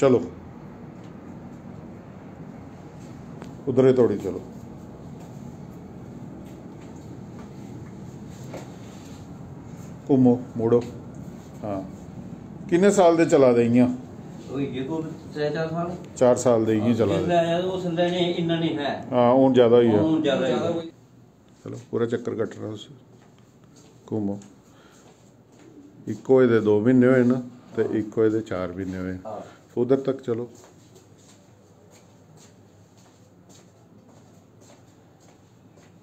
चलो उधरे ਤੋੜੀ ਚਲੋ ਘੁੰਮੋ ਮੋੜੋ ਹਾਂ ਕਿੰਨੇ ਸਾਲ ਦੇ ਚਲਾ ਦਈਆਂ ਉਹ ਇਹ ਕੋ 3-4 ਸਾਲ 4 ਸਾਲ ਦੇ ਹੀ ਚਲਾ ਦੇ ਉਹ ਸੰਦੇ ਨੇ ਇੰਨਾ ਨਹੀਂ ਹੈ ਹਾਂ ਹੁਣ ਜ਼ਿਆਦਾ ਹੀ ਹੈ ਹੁਣ ਜ਼ਿਆਦਾ ਹੀ ਚਲੋ ਪੂਰਾ ਚੱਕਰ ਕੱਟ ਰਹਾ ਤੁਸੀਂ ਘੁੰਮੋ ਇੱਕੋ ਇਹਦੇ 2 ਮਹੀਨੇ ਹੋਏ ਨਾ ਤੇ ਇੱਕੋ ਇਹਦੇ 4 ਮਹੀਨੇ ਹੋਏ ਹਾਂ उधर तक चलो खाओ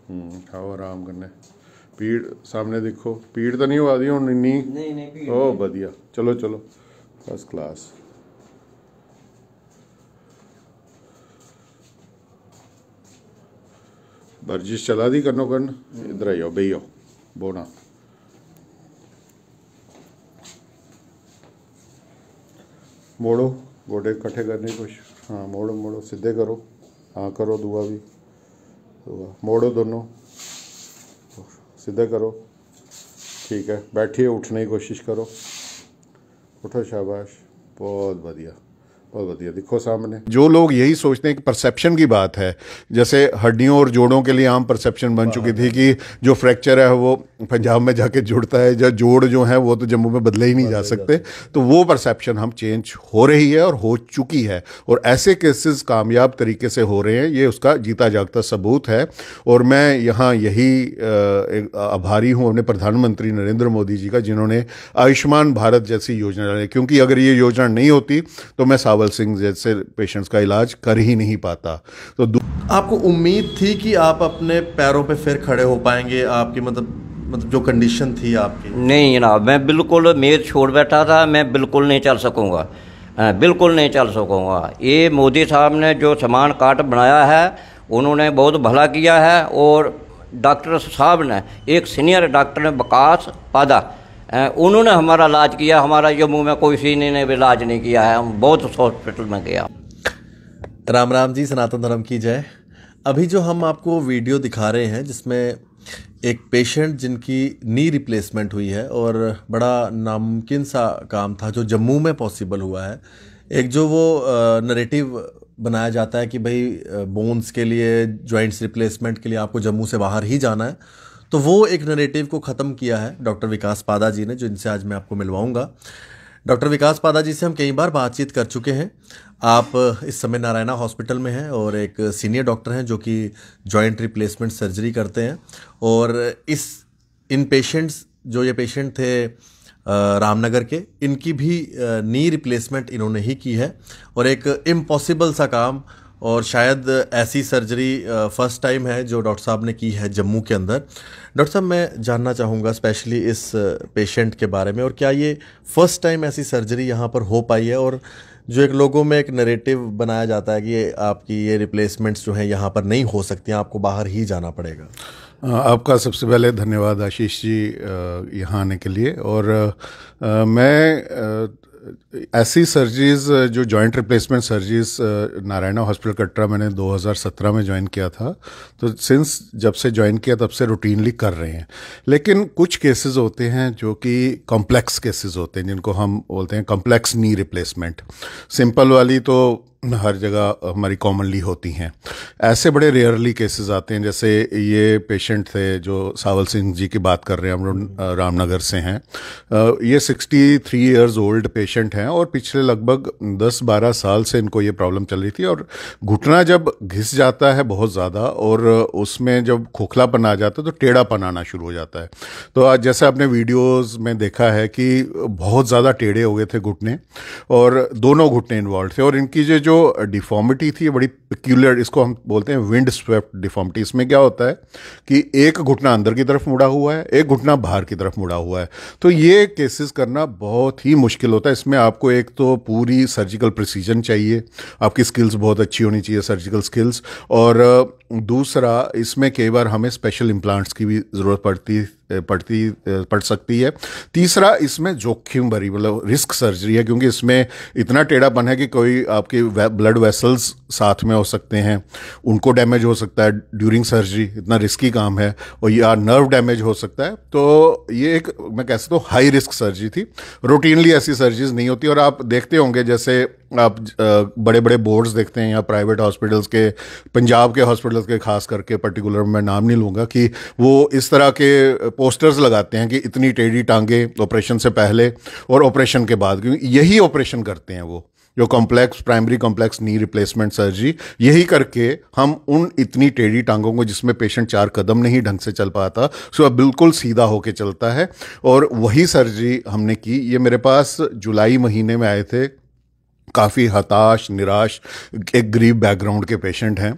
हम्म, आराम कन्नै पीड़ सामने देखो पीड़ तो नहीं होआ दी हूँ इन्नी ओ बधिया चलो चलो फर्स्ट क्लास वर्जिश चला दी कन्नो कन्न इधर आई जाओ बेही जाओ मोड़ो गोडे कट्ठे करने की कोशिश हाँ मोड़ो मोड़ो सीधे करो हाँ करो दुआ भी दुआ मोड़ो दोनों सीधे करो ठीक है बैठिए उठने की कोशिश करो उठो शाबाश बहुत बढ़िया बहुत बढ़िया दिखो सामने जो लोग यही सोचते हैं कि परसेप्शन की बात है जैसे हड्डियों और जोड़ों के लिए आम परसेप्शन बन चुकी थी कि जो फ्रैक्चर है वो पंजाब में जाके जुड़ता है जो जोड़ जो है वो तो जम्मू में बदले ही नहीं जा सकते तो वो परसेप्शन हम चेंज हो रही है और हो चुकी है और ऐसे केसेस कामयाब तरीके से हो रहे हैं ये उसका जीता जागता सबूत है और मैं यहाँ यही आभारी हूँ अपने प्रधानमंत्री नरेंद्र मोदी जी का जिन्होंने आयुष्मान भारत जैसी योजना क्योंकि अगर ये योजना नहीं होती तो मैं बिलावल सिंह जैसे पेशेंट्स का इलाज कर ही नहीं पाता तो आपको उम्मीद थी कि आप अपने पैरों पे फिर खड़े हो पाएंगे आपकी मतलब मतलब जो कंडीशन थी आपकी नहीं जनाब मैं बिल्कुल मेर छोड़ बैठा था मैं बिल्कुल नहीं चल सकूँगा हाँ, बिल्कुल नहीं चल सकूँगा ये मोदी साहब ने जो सामान कार्ड बनाया है उन्होंने बहुत भला किया है और डॉक्टर साहब ने एक सीनियर डॉक्टर ने बकास पादा उन्होंने हमारा इलाज किया हमारा जम्मू में कोई सी ने इलाज नहीं किया है हम बहुत हॉस्पिटल में गया राम राम जी सनातन धर्म की जय अभी जो हम आपको वीडियो दिखा रहे हैं जिसमें एक पेशेंट जिनकी नी रिप्लेसमेंट हुई है और बड़ा नामुमकिन सा काम था जो जम्मू में पॉसिबल हुआ है एक जो वो नरेटिव बनाया जाता है कि भाई बोन्स के लिए जॉइंट्स रिप्लेसमेंट के लिए आपको जम्मू से बाहर ही जाना है तो वो एक नरेटिव को ख़त्म किया है डॉक्टर विकास पादा जी ने जो इनसे आज मैं आपको मिलवाऊंगा डॉक्टर विकास पादा जी से हम कई बार बातचीत कर चुके हैं आप इस समय नारायणा हॉस्पिटल में हैं और एक सीनियर डॉक्टर हैं जो कि जॉइंट रिप्लेसमेंट सर्जरी करते हैं और इस इन पेशेंट्स जो ये पेशेंट थे रामनगर के इनकी भी नी रिप्लेसमेंट इन्होंने ही की है और एक इम्पॉसिबल सा काम और शायद ऐसी सर्जरी फर्स्ट टाइम है जो डॉक्टर साहब ने की है जम्मू के अंदर डॉक्टर साहब मैं जानना चाहूँगा स्पेशली इस पेशेंट के बारे में और क्या ये फर्स्ट टाइम ऐसी सर्जरी यहाँ पर हो पाई है और जो एक लोगों में एक नरेटिव बनाया जाता है कि आपकी ये रिप्लेसमेंट्स जो हैं यहाँ पर नहीं हो सकती हैं आपको बाहर ही जाना पड़ेगा आपका सबसे पहले धन्यवाद आशीष जी यहाँ आने के लिए और मैं ऐसी सर्जरीज जो joint replacement surgeries Narayana hospital Katra मैंने 2017 में ज्वाइन किया था तो सिंस जब से ज्वाइन किया तब से रूटीनली कर रहे हैं लेकिन कुछ केसेस होते हैं जो कि कॉम्प्लेक्स केसेस होते हैं जिनको हम बोलते हैं कॉम्प्लेक्स नी रिप्लेसमेंट सिंपल वाली तो हर जगह हमारी कॉमनली होती हैं ऐसे बड़े रेयरली केसेस आते हैं जैसे ये पेशेंट थे जो सावल सिंह जी की बात कर रहे हैं हम लोग रामनगर से हैं ये 63 ईयर्स ओल्ड पेशेंट हैं और पिछले लगभग 10-12 साल से इनको ये प्रॉब्लम चल रही थी और घुटना जब घिस जाता है बहुत ज़्यादा और उसमें जब खोखलापन आ जाता है तो टेढ़ापन आना शुरू हो जाता है तो आज जैसे आपने वीडियोज़ में देखा है कि बहुत ज़्यादा टेढ़े हो गए थे घुटने और दोनों घुटने इन्वॉल्व थे और इनकी जो जो डिफॉर्मिटी थी बड़ी पिक्यूलर इसको हम बोलते हैं विंड स्वेप्ट डिफॉर्मिटी इसमें क्या होता है कि एक घुटना अंदर की तरफ मुड़ा हुआ है एक घुटना बाहर की तरफ मुड़ा हुआ है तो ये केसेस करना बहुत ही मुश्किल होता है इसमें आपको एक तो पूरी सर्जिकल प्रोसीजन चाहिए आपकी स्किल्स बहुत अच्छी होनी चाहिए सर्जिकल स्किल्स और दूसरा इसमें कई बार हमें स्पेशल इम्प्लांट्स की भी ज़रूरत पड़ती पड़ती पड़ सकती है तीसरा इसमें जोखिम भरी मतलब रिस्क सर्जरी है क्योंकि इसमें इतना टेढ़ापन है कि कोई आपके ब्लड वेसल्स साथ में हो सकते हैं उनको डैमेज हो सकता है ड्यूरिंग सर्जरी इतना रिस्की काम है और या नर्व डैमेज हो सकता है तो ये एक मैं कह सकता हूँ हाई रिस्क सर्जरी थी रूटीनली ऐसी सर्जरीज नहीं होती और आप देखते होंगे जैसे आप बड़े बड़े बोर्ड्स देखते हैं या प्राइवेट हॉस्पिटल्स के पंजाब के हॉस्पिटल्स के खास करके पर्टिकुलर मैं नाम नहीं लूँगा कि वो इस तरह के पोस्टर्स लगाते हैं कि इतनी टेढ़ी टांगे ऑपरेशन से पहले और ऑपरेशन के बाद क्योंकि यही ऑपरेशन करते हैं वो जो complex primary complex knee replacement surgery यही करके हम उन इतनी टेढ़ी टांगों को जिसमें पेशेंट चार कदम नहीं ढंग से चल पाता सो अब बिल्कुल सीधा होके चलता है और वही सर्जरी हमने की ये मेरे पास जुलाई महीने में आए थे काफ़ी हताश निराश एक गरीब बैकग्राउंड के पेशेंट हैं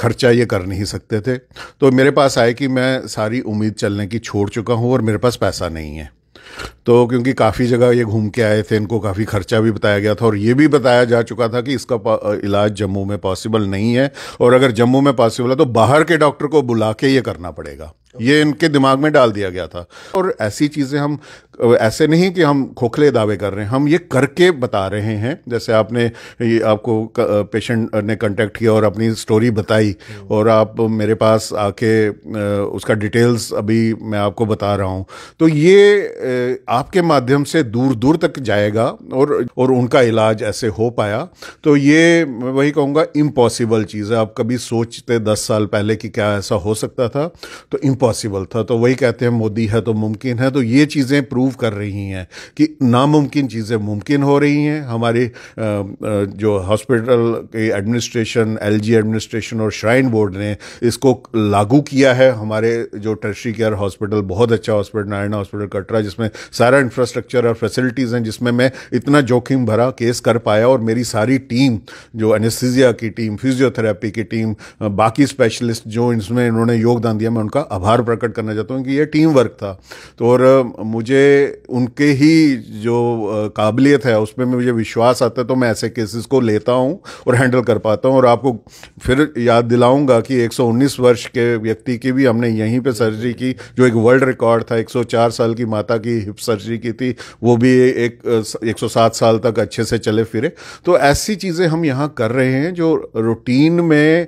खर्चा ये कर नहीं सकते थे तो मेरे पास आए कि मैं सारी उम्मीद चलने की छोड़ चुका हूँ और मेरे पास पैसा नहीं है तो क्योंकि काफ़ी जगह ये घूम के आए थे इनको काफ़ी खर्चा भी बताया गया था और ये भी बताया जा चुका था कि इसका इलाज जम्मू में पॉसिबल नहीं है और अगर जम्मू में पॉसिबल है तो बाहर के डॉक्टर को बुला के ये करना पड़ेगा ये इनके दिमाग में डाल दिया गया था और ऐसी चीज़ें हम ऐसे नहीं कि हम खोखले दावे कर रहे हैं हम ये करके बता रहे हैं जैसे आपने ये आपको पेशेंट ने कांटेक्ट किया और अपनी स्टोरी बताई और आप मेरे पास आके उसका डिटेल्स अभी मैं आपको बता रहा हूँ तो ये आ, आपके माध्यम से दूर दूर तक जाएगा और और उनका इलाज ऐसे हो पाया तो ये मैं वही कहूँगा इम्पॉसिबल चीज़ है आप कभी सोचते दस साल पहले कि क्या ऐसा हो सकता था तो इम्पॉसिबल था तो वही कहते हैं मोदी है तो मुमकिन है तो ये चीज़ें प्रूव कर रही हैं कि नामुमकिन चीज़ें मुमकिन हो रही हैं हमारे जो हॉस्पिटल के एडमिनिस्ट्रेशन एल एडमिनिस्ट्रेशन और श्राइन बोर्ड ने इसको लागू किया है हमारे जो टर्शी केयर हॉस्पिटल बहुत अच्छा हॉस्पिटल नारायण हॉस्पिटल कटरा जिसमें सारा इंफ्रास्ट्रक्चर और फैसिलिटीज़ हैं जिसमें मैं इतना जोखिम भरा केस कर पाया और मेरी सारी टीम जो एनेस्थीजिया की टीम फिजियोथेरेपी की टीम बाकी स्पेशलिस्ट जो इसमें इन्होंने योगदान दिया मैं उनका आभार प्रकट करना चाहता हूँ कि यह टीम वर्क था तो और मुझे उनके ही जो काबिलियत है उसमें मुझे विश्वास आता है तो मैं ऐसे केसेस को लेता हूँ और हैंडल कर पाता हूँ और आपको फिर याद दिलाऊंगा कि 119 वर्ष के व्यक्ति की भी हमने यहीं पे सर्जरी की जो एक वर्ल्ड रिकॉर्ड था 104 साल की माता की हिप्स सर्जरी की थी वो भी एक 107 साल तक अच्छे से चले फिरे तो ऐसी चीज़ें हम यहाँ कर रहे हैं जो रूटीन में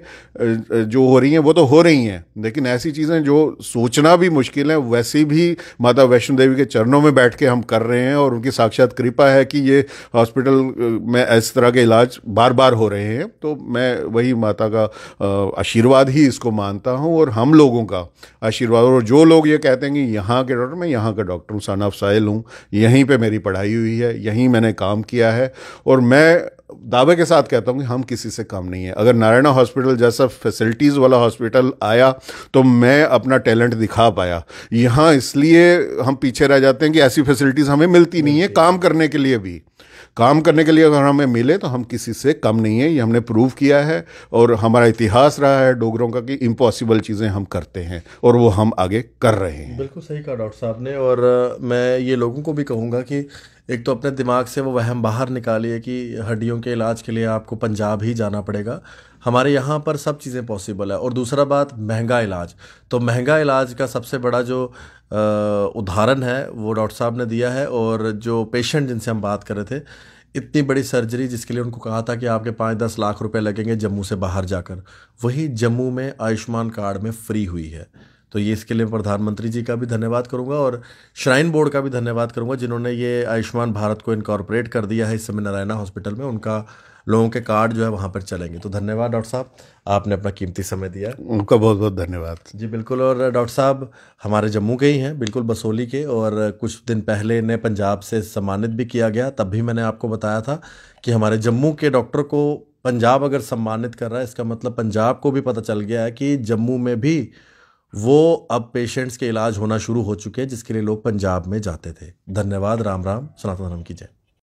जो हो रही हैं वो तो हो रही हैं लेकिन ऐसी चीज़ें जो सोचना भी मुश्किल है वैसी भी माता वैष्णो देवी के चरणों में बैठ के हम कर रहे हैं और उनकी साक्षात कृपा है कि ये हॉस्पिटल में इस तरह के इलाज बार बार हो रहे हैं तो मैं वही माता का आशीर्वाद ही इसको मानता हूँ और हम लोगों का आशीर्वाद और जो लोग ये कहते हैं कि यहाँ के डॉक्टर मैं यहाँ का डॉक्टर हूँ सन ऑफ कायल हूँ यहीं पे मेरी पढ़ाई हुई है यहीं मैंने काम किया है और मैं दावे के साथ कहता हूँ कि हम किसी से कम नहीं है अगर नारायणा हॉस्पिटल जैसा फैसिलिटीज़ वाला हॉस्पिटल आया तो मैं अपना टैलेंट दिखा पाया यहाँ इसलिए हम पीछे रह जाते हैं कि ऐसी फैसिलिटीज़ हमें मिलती नहीं है काम करने के लिए भी काम करने के लिए अगर हमें मिले तो हम किसी से कम नहीं है ये हमने प्रूव किया है और हमारा इतिहास रहा है डोगरों का कि इम्पॉसिबल चीज़ें हम करते हैं और वो हम आगे कर रहे हैं बिल्कुल सही कहा डॉक्टर साहब ने और मैं ये लोगों को भी कहूँगा कि एक तो अपने दिमाग से वो वहम बाहर निकालिए कि हड्डियों के इलाज के लिए आपको पंजाब ही जाना पड़ेगा हमारे यहाँ पर सब चीज़ें पॉसिबल है और दूसरा बात महंगा इलाज तो महंगा इलाज का सबसे बड़ा जो उदाहरण है वो डॉक्टर साहब ने दिया है और जो पेशेंट जिनसे हम बात कर रहे थे इतनी बड़ी सर्जरी जिसके लिए उनको कहा था कि आपके पाँच दस लाख रुपए लगेंगे जम्मू से बाहर जाकर वही जम्मू में आयुष्मान कार्ड में फ्री हुई है तो ये इसके लिए प्रधानमंत्री जी का भी धन्यवाद करूंगा और श्राइन बोर्ड का भी धन्यवाद करूंगा जिन्होंने ये आयुष्मान भारत को इनकॉर्पोरेट कर दिया है इस समय नारायणा हॉस्पिटल में उनका लोगों के कार्ड जो है वहाँ पर चलेंगे तो धन्यवाद डॉक्टर साहब आपने अपना कीमती समय दिया उनका बहुत बहुत धन्यवाद जी बिल्कुल और डॉक्टर साहब हमारे जम्मू के ही हैं बिल्कुल बसोली के और कुछ दिन पहले इन्हें पंजाब से सम्मानित भी किया गया तब भी मैंने आपको बताया था कि हमारे जम्मू के डॉक्टर को पंजाब अगर सम्मानित कर रहा है इसका मतलब पंजाब को भी पता चल गया है कि जम्मू में भी वो अब पेशेंट्स के इलाज होना शुरू हो चुके हैं जिसके लिए लोग पंजाब में जाते थे धन्यवाद राम राम सनातन धर्म की जय